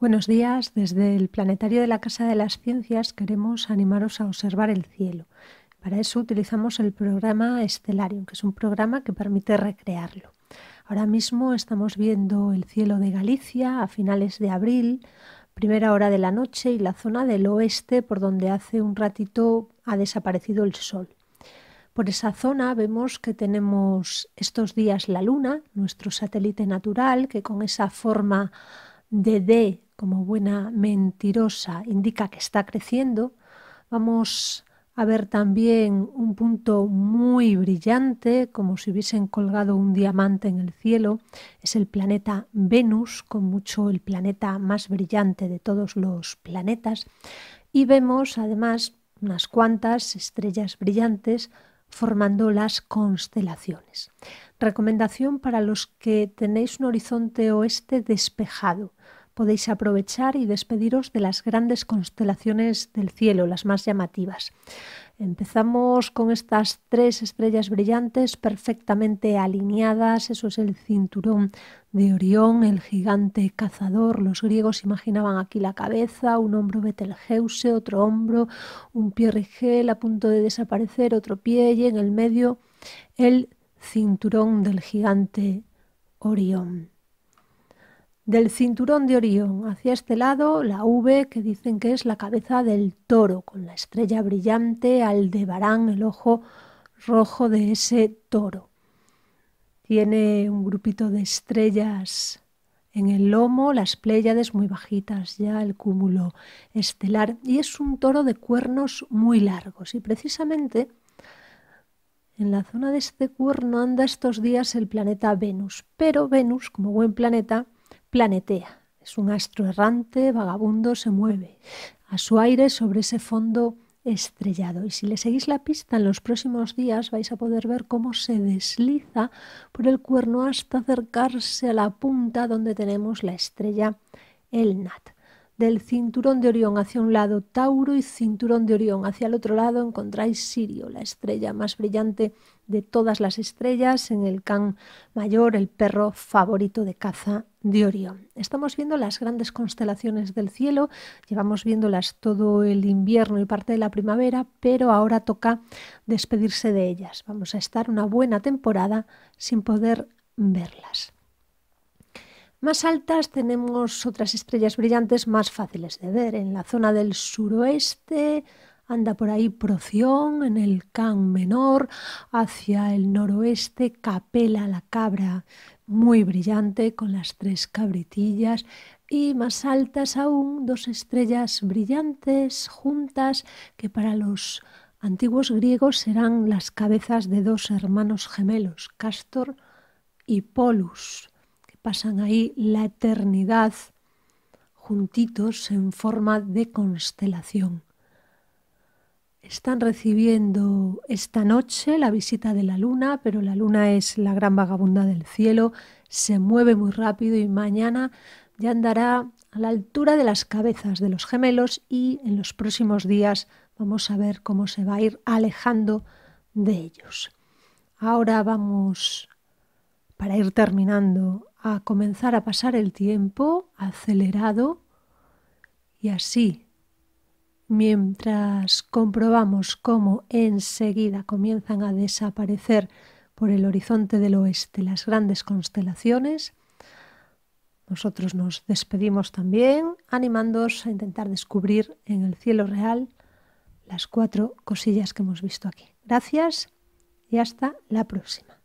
Buenos días. Desde el Planetario de la Casa de las Ciencias queremos animaros a observar el cielo. Para eso utilizamos el programa Stellarium, que es un programa que permite recrearlo. Ahora mismo estamos viendo el cielo de Galicia a finales de abril, primera hora de la noche y la zona del oeste por donde hace un ratito ha desaparecido el sol. Por esa zona vemos que tenemos estos días la Luna, nuestro satélite natural, que con esa forma de D como buena mentirosa indica que está creciendo, vamos a ver también un punto muy brillante, como si hubiesen colgado un diamante en el cielo. Es el planeta Venus, con mucho el planeta más brillante de todos los planetas. Y vemos además unas cuantas estrellas brillantes formando las constelaciones. Recomendación para los que tenéis un horizonte oeste despejado podéis aprovechar y despediros de las grandes constelaciones del cielo, las más llamativas. Empezamos con estas tres estrellas brillantes perfectamente alineadas, eso es el cinturón de Orión, el gigante cazador, los griegos imaginaban aquí la cabeza, un hombro Betelgeuse, otro hombro, un pie rigel a punto de desaparecer, otro pie y en el medio el cinturón del gigante Orión. Del cinturón de Orión hacia este lado, la V, que dicen que es la cabeza del toro, con la estrella brillante, Aldebarán, el ojo rojo de ese toro. Tiene un grupito de estrellas en el lomo, las pléyades muy bajitas, ya el cúmulo estelar, y es un toro de cuernos muy largos. Y precisamente en la zona de este cuerno anda estos días el planeta Venus, pero Venus, como buen planeta, planetea, es un astro errante, vagabundo, se mueve a su aire sobre ese fondo estrellado. Y si le seguís la pista en los próximos días vais a poder ver cómo se desliza por el cuerno hasta acercarse a la punta donde tenemos la estrella El Nat del cinturón de Orión hacia un lado Tauro y cinturón de Orión hacia el otro lado encontráis Sirio, la estrella más brillante de todas las estrellas en el Can Mayor, el perro favorito de caza de Orión. Estamos viendo las grandes constelaciones del cielo, llevamos viéndolas todo el invierno y parte de la primavera, pero ahora toca despedirse de ellas. Vamos a estar una buena temporada sin poder verlas. Más altas tenemos otras estrellas brillantes más fáciles de ver. En la zona del suroeste anda por ahí Proción, en el Can Menor, hacia el noroeste Capela la Cabra, muy brillante con las tres cabritillas. Y más altas aún, dos estrellas brillantes juntas que para los antiguos griegos serán las cabezas de dos hermanos gemelos, Castor y Polus pasan ahí la eternidad juntitos en forma de constelación. Están recibiendo esta noche la visita de la luna, pero la luna es la gran vagabunda del cielo, se mueve muy rápido y mañana ya andará a la altura de las cabezas de los gemelos y en los próximos días vamos a ver cómo se va a ir alejando de ellos. Ahora vamos para ir terminando, a comenzar a pasar el tiempo acelerado y así, mientras comprobamos cómo enseguida comienzan a desaparecer por el horizonte del oeste las grandes constelaciones, nosotros nos despedimos también animándoos a intentar descubrir en el cielo real las cuatro cosillas que hemos visto aquí. Gracias y hasta la próxima.